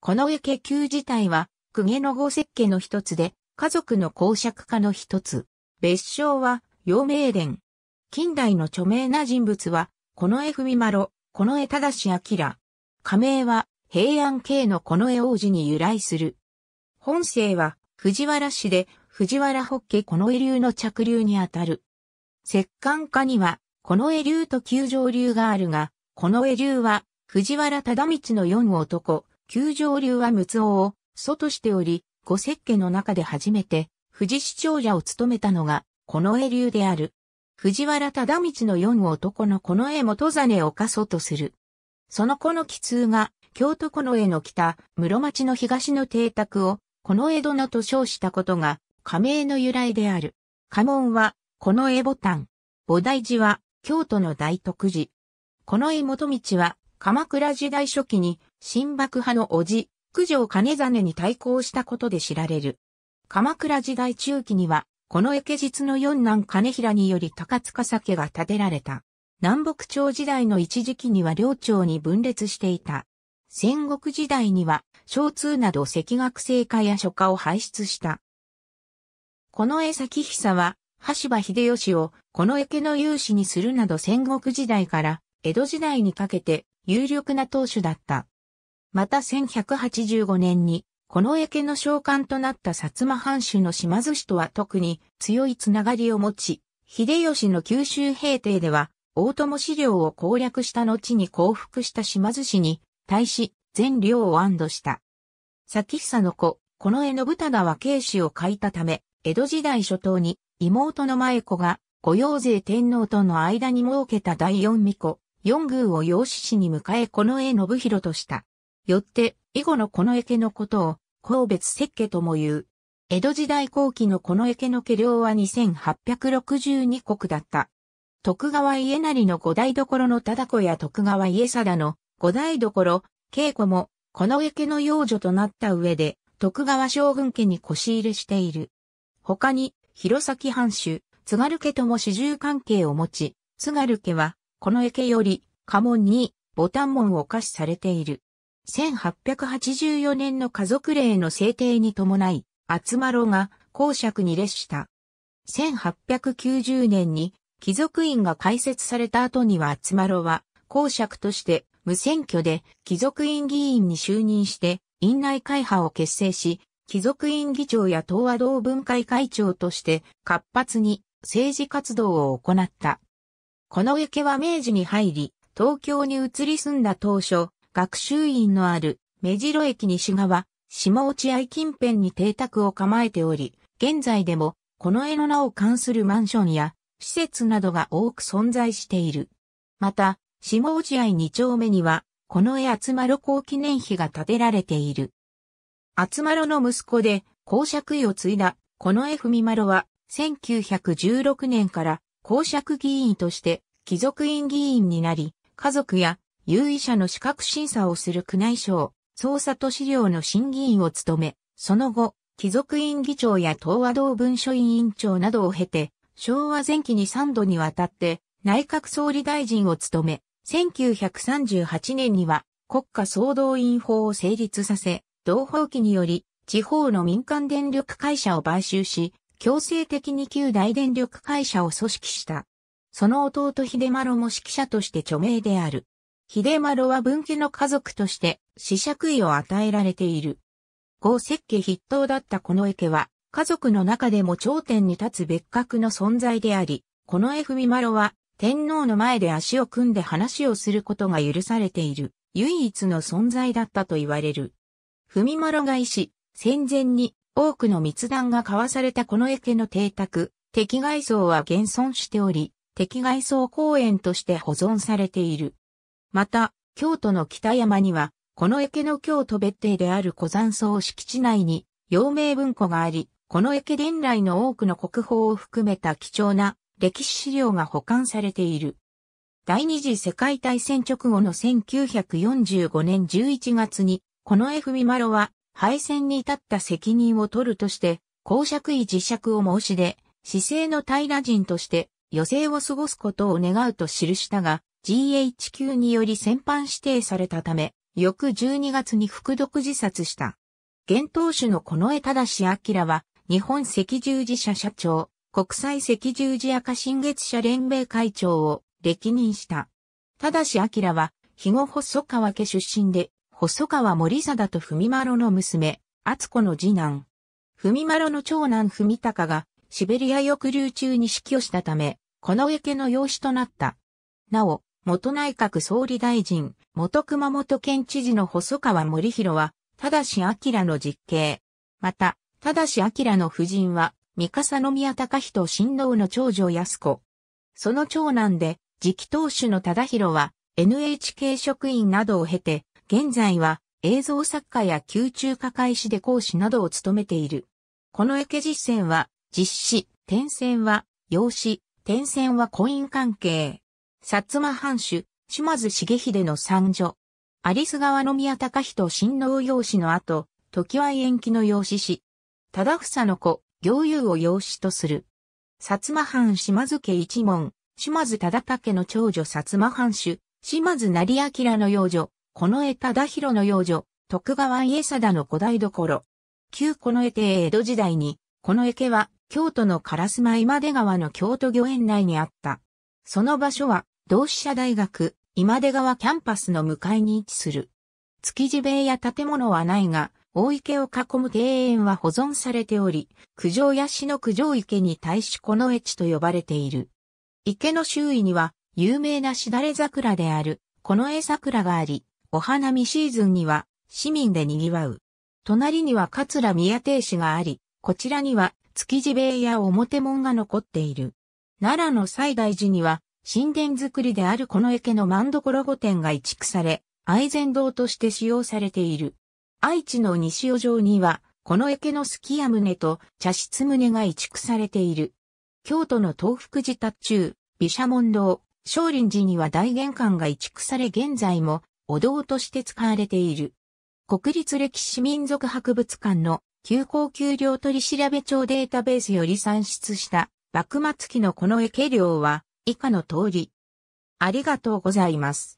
この家家球自体は、公家の豪石家の一つで、家族の公爵家の一つ。別称は、陽明殿。近代の著名な人物は、この江文丸、この絵正明。加名は、平安系のこの絵王子に由来する。本姓は、藤原氏で、藤原北家この絵流の着流にあたる。石棺家には、この絵流と九条流があるが、この絵流は、藤原忠道の四男、九条流は陸奥を祖としており、五石家の中で初めて、富士市長者を務めたのが、この絵流である。藤原忠道の四男のこの絵元真を過祖とする。その子の奇通が、京都この絵の北、室町の東の邸宅を、この江戸と称したことが、仮名の由来である。家紋は、この江ボタン。菩提寺は、京都の大徳寺。この江元道は、鎌倉時代初期に、新幕派の叔父、九条兼実に対抗したことで知られる。鎌倉時代中期には、この池実の四男兼平により高塚酒が建てられた。南北朝時代の一時期には領朝に分裂していた。戦国時代には、小通など赤学生家や書家を輩出した。この江崎久は、橋場秀吉を、この江の有志にするなど戦国時代から、江戸時代にかけて、有力な当主だった。また1185年に、この家の召喚となった薩摩藩主の島津氏とは特に強いつながりを持ち、秀吉の九州平定では、大友資料を攻略した後に降伏した島津氏に、対し、全領を安堵した。先久の子、この江信忠は慶氏を書いたため、江戸時代初頭に、妹の前子が、御用税天皇との間に設けた第四巫子、四宮を養子氏に迎えこの江信弘とした。よって、以後のこの池のことを、神別石家とも言う。江戸時代後期のこの池の家領は2862国だった。徳川家成の五台所の忠子や徳川家貞の五台所、稽古も、この池の養女となった上で、徳川将軍家に腰入れしている。他に、弘前藩主、津軽家とも始終関係を持ち、津軽家は、この池より、家紋に、ボタン門を貸しされている。1884年の家族令の制定に伴い、厚丸が公爵に列した。1890年に貴族院が開設された後には厚丸は公爵として無選挙で貴族院議員に就任して院内会派を結成し、貴族院議長や東和同文会会長として活発に政治活動を行った。この池は明治に入り、東京に移り住んだ当初、学習院のある目白駅西側、下落合近辺に邸宅を構えており、現在でもこの絵の名を冠するマンションや施設などが多く存在している。また、下落合2丁目には、この絵厚丸公記念碑が建てられている。厚丸の息子で公爵位を継いだ、この絵文丸は、1916年から公爵議員として貴族院議員になり、家族や有意者の資格審査をする区内省、捜査都資料の審議員を務め、その後、貴族院議長や東和道文書院員長などを経て、昭和前期に3度にわたって内閣総理大臣を務め、1938年には国家総動員法を成立させ、同法期により地方の民間電力会社を買収し、強制的に旧大電力会社を組織した。その弟秀丸も指揮者として著名である。秀丸は分家の家族として死爵位を与えられている。豪石家筆頭だったこの家は、家族の中でも頂点に立つ別格の存在であり、この絵文丸は、天皇の前で足を組んで話をすることが許されている、唯一の存在だったと言われる。文丸が医師、戦前に多くの密談が交わされたこの家の邸宅、敵外層は現存しており、敵外層公園として保存されている。また、京都の北山には、この池の京都別邸である古山荘敷地内に、陽明文庫があり、この池伝来の多くの国宝を含めた貴重な歴史資料が保管されている。第二次世界大戦直後の1945年11月に、この F・ ミマロは敗戦に至った責任を取るとして、公爵位辞爵を申し出、姿勢の平人として余生を過ごすことを願うと記したが、GHQ により戦犯指定されたため、翌12月に服毒自殺した。現当主の近衛正明は、日本赤十字社社長、国際赤十字赤新月社連盟会長を歴任した。正明は、肥後細川家出身で、細川森貞と文丸の娘、厚子の次男。文丸の長男文高が、シベリア抑留中に死去したため、この家の養子となった。なお、元内閣総理大臣、元熊本県知事の細川森弘は、正し明の実刑。また、正し明の夫人は、三笠宮隆人親王の長女安子。その長男で、次期当主の忠弘は、NHK 職員などを経て、現在は映像作家や宮中科会士で講師などを務めている。このエ実践は、実施、転戦は、養子、転戦は婚姻関係。薩摩藩主、島津重秀の三女。アリス川宮隆人親王養子の後、時は延期の養子し、忠房の子、行友を養子とする。薩摩藩島津家一門、島津忠武の長女薩摩藩主、島津成明の養女、近衛忠弘の養女、徳川家貞の五代どころ。旧近衛帝江戸時代に、近衛家は京都の烏丸今出川の京都御苑内にあった。その場所は、同志社大学、今出川キャンパスの向かいに位置する。築地塀や建物はないが、大池を囲む庭園は保存されており、九条や市の九条池に対しこの越と呼ばれている。池の周囲には、有名なしだれ桜である、この絵桜があり、お花見シーズンには、市民で賑わう。隣には桂宮亭市があり、こちらには、築地塀や表門が残っている。奈良の西大寺には、神殿造りであるこの池の万所御殿が移築され、愛禅堂として使用されている。愛知の西尾城には、この池のすき家棟と茶室棟が移築されている。京都の東福寺達中、毘沙門堂、少林寺には大玄関が移築され現在もお堂として使われている。国立歴史民族博物館の休校給料取調べ帳データベースより算出した幕末期のこの絵計量は以下の通り。ありがとうございます。